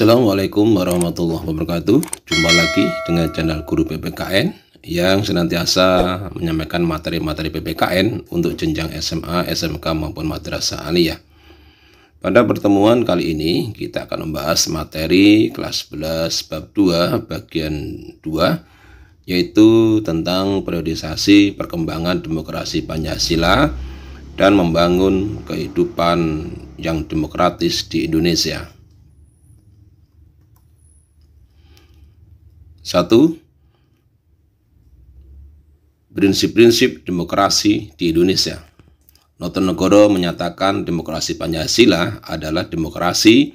Assalamualaikum warahmatullahi wabarakatuh Jumpa lagi dengan channel Guru PPKN Yang senantiasa menyampaikan materi-materi PPKN Untuk jenjang SMA, SMK maupun madrasah aliyah Pada pertemuan kali ini kita akan membahas materi kelas 11 bab 2 bagian 2 Yaitu tentang periodisasi perkembangan demokrasi Pancasila Dan membangun kehidupan yang demokratis di Indonesia Satu, prinsip-prinsip demokrasi di Indonesia. Negoro menyatakan demokrasi Pancasila adalah demokrasi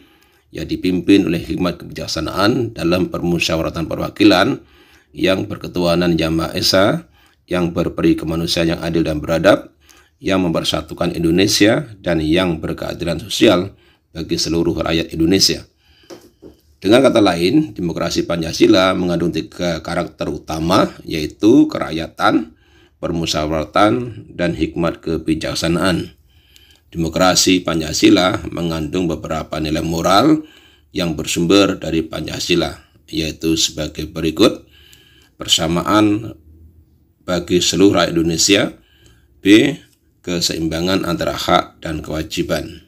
yang dipimpin oleh hikmat kebijaksanaan dalam permusyawaratan perwakilan yang berketuhanan Yang Esa, yang berperi kemanusiaan yang adil dan beradab, yang mempersatukan Indonesia dan yang berkeadilan sosial bagi seluruh rakyat Indonesia. Dengan kata lain, demokrasi Pancasila mengandung tiga karakter utama, yaitu kerakyatan, permusyawaratan, dan hikmat kebijaksanaan. Demokrasi Pancasila mengandung beberapa nilai moral yang bersumber dari Pancasila, yaitu sebagai berikut: persamaan bagi seluruh rakyat Indonesia, b. keseimbangan antara hak dan kewajiban,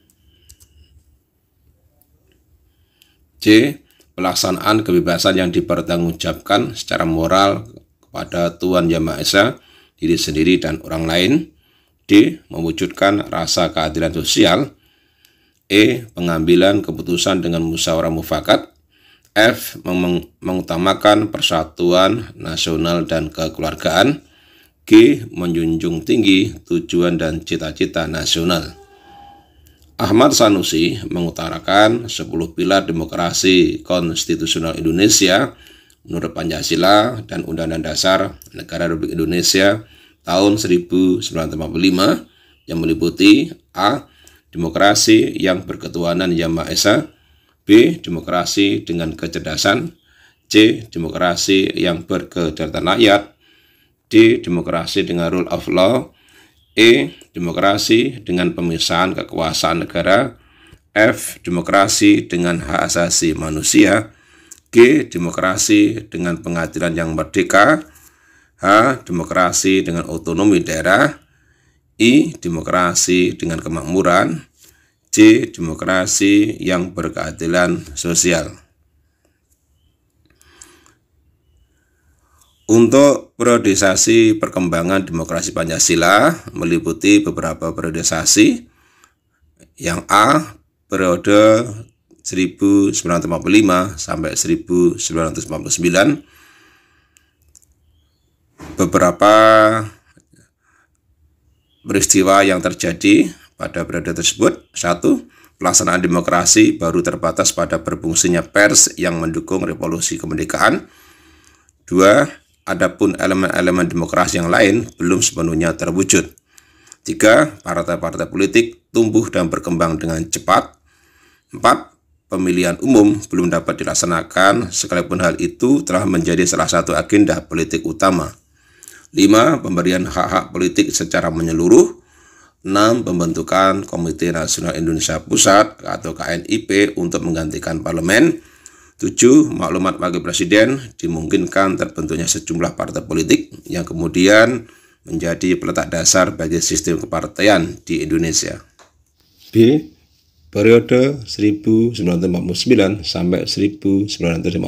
c pelaksanaan kebebasan yang dipertanggungjawabkan secara moral kepada Tuhan Yang Maha Esa, diri sendiri dan orang lain. D. Mewujudkan rasa keadilan sosial. E. Pengambilan keputusan dengan musyawarah mufakat. F. Meng mengutamakan persatuan nasional dan kekeluargaan. G. Menjunjung tinggi tujuan dan cita-cita nasional. Ahmad Sanusi mengutarakan 10 pilar demokrasi konstitusional Indonesia menurut Pancasila dan Undang-Undang Dasar Negara Republik Indonesia tahun 1945 yang meliputi A. Demokrasi yang berketuhanan yang Maha Esa B. Demokrasi dengan kecerdasan C. Demokrasi yang berkedaulatan rakyat D. Demokrasi dengan rule of law E. Demokrasi dengan pemisahan kekuasaan negara F. Demokrasi dengan hak asasi manusia G. Demokrasi dengan pengadilan yang merdeka H. Demokrasi dengan otonomi daerah I. Demokrasi dengan kemakmuran C. Demokrasi yang berkeadilan sosial Untuk periodisasi perkembangan demokrasi Pancasila meliputi beberapa periodisasi. Yang A, periode 1945 sampai 1949. Beberapa peristiwa yang terjadi pada periode tersebut. Satu, pelaksanaan demokrasi baru terbatas pada berfungsinya pers yang mendukung revolusi kemerdekaan. Dua, Adapun elemen-elemen demokrasi yang lain belum sepenuhnya terwujud. Tiga, partai-partai politik tumbuh dan berkembang dengan cepat. Empat, pemilihan umum belum dapat dilaksanakan sekalipun hal itu telah menjadi salah satu agenda politik utama. Lima, pemberian hak-hak politik secara menyeluruh. Enam, Pembentukan Komite Nasional Indonesia Pusat atau KNIP untuk menggantikan parlemen. 7. Maklumat Wakil Presiden dimungkinkan terbentuknya sejumlah partai politik yang kemudian menjadi peletak dasar bagi sistem kepartaian di Indonesia. B. Periode 1949 sampai 1959. 1.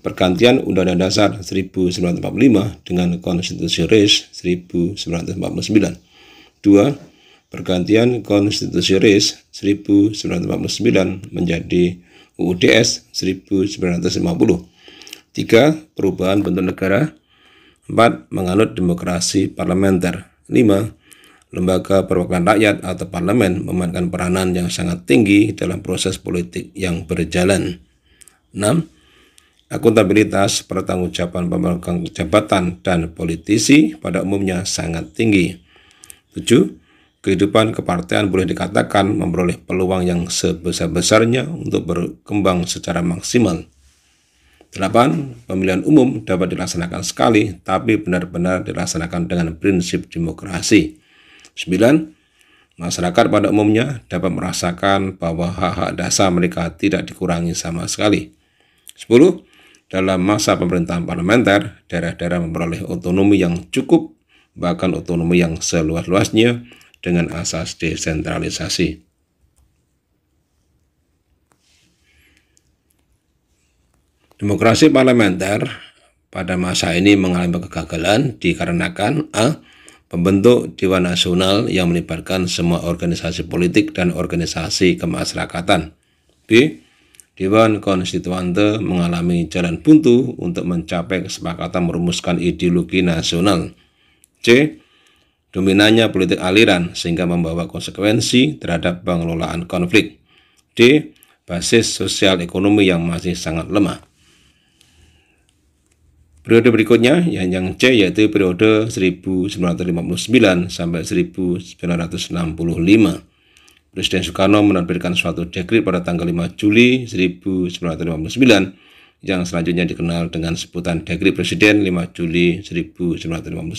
Pergantian Undang-Undang Dasar 1945 dengan Konstitusi Res 1949. 2. Pergantian Konstitusi Res 1949 menjadi UUDS 1950. 3. Perubahan bentuk negara. 4. Menganut demokrasi parlementer. 5. Lembaga perwakilan rakyat atau parlemen memainkan peranan yang sangat tinggi dalam proses politik yang berjalan. 6. Akuntabilitas pertanggungjawaban pemegang jabatan dan politisi pada umumnya sangat tinggi. 7 kehidupan kepartean boleh dikatakan memperoleh peluang yang sebesar-besarnya untuk berkembang secara maksimal. 8. Pemilihan umum dapat dilaksanakan sekali, tapi benar-benar dilaksanakan dengan prinsip demokrasi. 9. Masyarakat pada umumnya dapat merasakan bahwa hak-hak dasar mereka tidak dikurangi sama sekali. 10. Dalam masa pemerintahan parlementer, daerah-daerah memperoleh otonomi yang cukup, bahkan otonomi yang seluas-luasnya, dengan asas desentralisasi. Demokrasi parlementer pada masa ini mengalami kegagalan dikarenakan A. Pembentuk Dewan Nasional yang melibatkan semua organisasi politik dan organisasi kemasyarakatan. B. Dewan Konstituante mengalami jalan buntu untuk mencapai kesepakatan merumuskan ideologi nasional. C dominannya politik aliran sehingga membawa konsekuensi terhadap pengelolaan konflik. D. Basis sosial ekonomi yang masih sangat lemah. Periode berikutnya yang yang C yaitu periode 1959 sampai 1965. Presiden Soekarno menerbitkan suatu dekrit pada tanggal 5 Juli 1959 yang selanjutnya dikenal dengan sebutan Dekrit Presiden 5 Juli 1959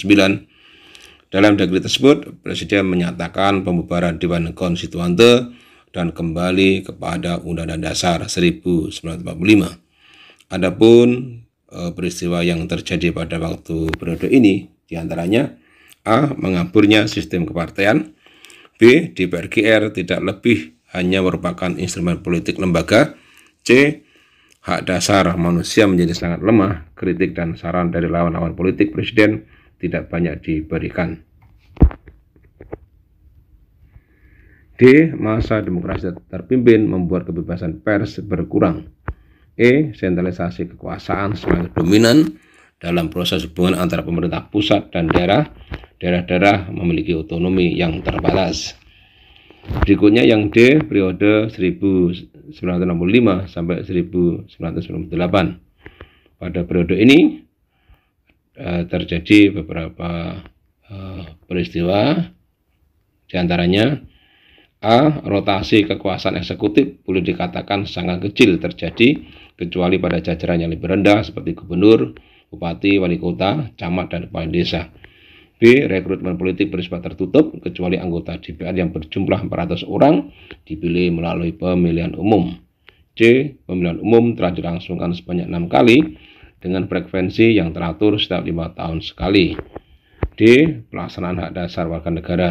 dalam negeri tersebut, Presiden menyatakan pembubaran Dewan Konstituante dan kembali kepada Undang-Undang Dasar 1945. Adapun e, peristiwa yang terjadi pada waktu periode ini diantaranya A. Mengaburnya sistem kepartean B. DPRGR tidak lebih hanya merupakan instrumen politik lembaga C. Hak dasar manusia menjadi sangat lemah, kritik dan saran dari lawan-lawan politik presiden tidak banyak diberikan. D. Masa demokrasi terpimpin membuat kebebasan pers berkurang. E. Sentralisasi kekuasaan semakin dominan dalam proses hubungan antara pemerintah pusat dan daerah. Daerah-daerah memiliki otonomi yang terbatas. Berikutnya yang D. Periode 1965 sampai 1998. Pada periode ini, Eh, terjadi beberapa uh, peristiwa diantaranya A. Rotasi kekuasaan eksekutif boleh dikatakan sangat kecil terjadi kecuali pada jajaran yang lebih rendah seperti gubernur, bupati, wali kota, camat, dan kepala desa. B. Rekrutmen politik bersifat tertutup kecuali anggota DPR yang berjumlah 400 orang dipilih melalui pemilihan umum. C. Pemilihan umum telah dilangsungkan sebanyak enam kali dengan frekuensi yang teratur setiap lima tahun sekali. D. Pelaksanaan hak dasar warga negara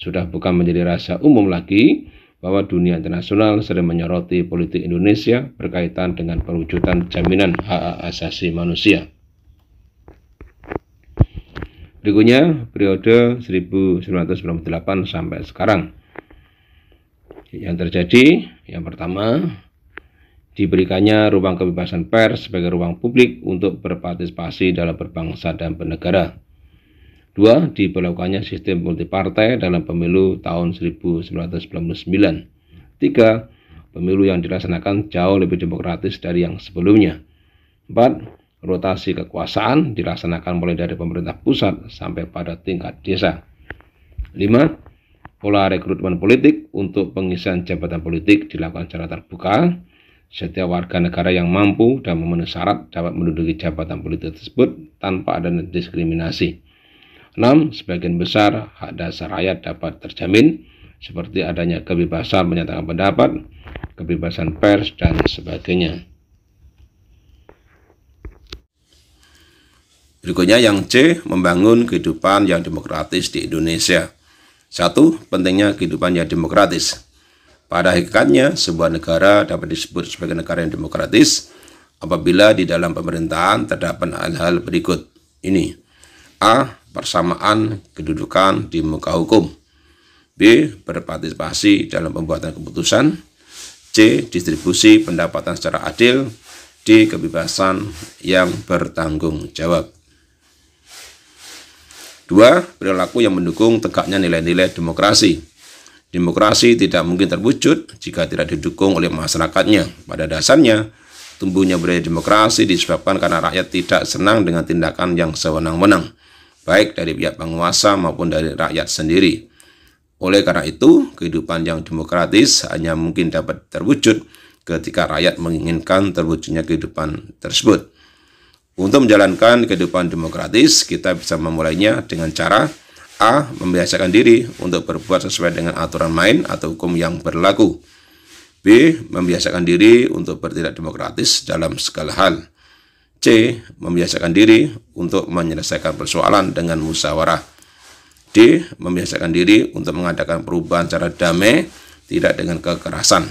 sudah bukan menjadi rasa umum lagi bahwa dunia internasional sering menyoroti politik Indonesia berkaitan dengan perwujudan jaminan hak asasi manusia. Berikutnya periode 1998 sampai sekarang. Yang terjadi yang pertama diberikannya ruang kebebasan pers sebagai ruang publik untuk berpartisipasi dalam berbangsa dan bernegara. Dua, diberlakukannya sistem multipartai dalam pemilu tahun 1999. Tiga, pemilu yang dilaksanakan jauh lebih demokratis dari yang sebelumnya. Empat, rotasi kekuasaan dilaksanakan mulai dari pemerintah pusat sampai pada tingkat desa. Lima, pola rekrutmen politik untuk pengisian jabatan politik dilakukan secara terbuka setiap warga negara yang mampu dan memenuhi syarat dapat menduduki jabatan politik tersebut tanpa ada diskriminasi. 6. Sebagian besar hak dasar rakyat dapat terjamin seperti adanya kebebasan menyatakan pendapat, kebebasan pers, dan sebagainya. Berikutnya yang C, membangun kehidupan yang demokratis di Indonesia. Satu, pentingnya kehidupan yang demokratis. Pada hakikatnya, sebuah negara dapat disebut sebagai negara yang demokratis apabila di dalam pemerintahan terdapat hal-hal berikut. Ini. A. Persamaan kedudukan di muka hukum. B. Berpartisipasi dalam pembuatan keputusan. C. Distribusi pendapatan secara adil. D. Kebebasan yang bertanggung jawab. dua. Perilaku yang mendukung tegaknya nilai-nilai demokrasi. Demokrasi tidak mungkin terwujud jika tidak didukung oleh masyarakatnya. Pada dasarnya, tumbuhnya budaya demokrasi disebabkan karena rakyat tidak senang dengan tindakan yang sewenang-wenang, baik dari pihak penguasa maupun dari rakyat sendiri. Oleh karena itu, kehidupan yang demokratis hanya mungkin dapat terwujud ketika rakyat menginginkan terwujudnya kehidupan tersebut. Untuk menjalankan kehidupan demokratis, kita bisa memulainya dengan cara A. Membiasakan diri untuk berbuat sesuai dengan aturan main atau hukum yang berlaku. B. Membiasakan diri untuk bertindak demokratis dalam segala hal. C. Membiasakan diri untuk menyelesaikan persoalan dengan musyawarah. D. Membiasakan diri untuk mengadakan perubahan secara damai, tidak dengan kekerasan.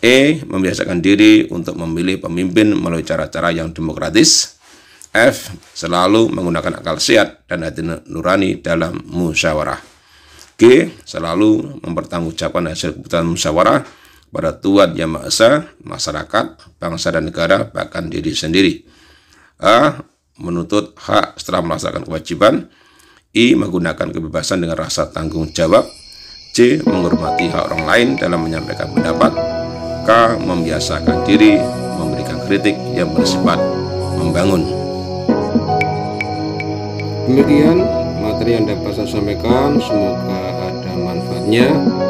E. Membiasakan diri untuk memilih pemimpin melalui cara-cara yang demokratis. F. Selalu menggunakan akal sehat dan hati nurani dalam musyawarah. G. Selalu mempertanggungjawabkan hasil keputusan musyawarah pada Tuhan Yang Maha Esa, masyarakat, bangsa dan negara, bahkan diri sendiri. A. Menuntut hak setelah melaksanakan kewajiban. I. Menggunakan kebebasan dengan rasa tanggung jawab. C. Menghormati hak orang lain dalam menyampaikan pendapat. K. Membiasakan diri memberikan kritik yang bersifat membangun. Demikian materi yang dapat saya sampaikan, semoga ada manfaatnya.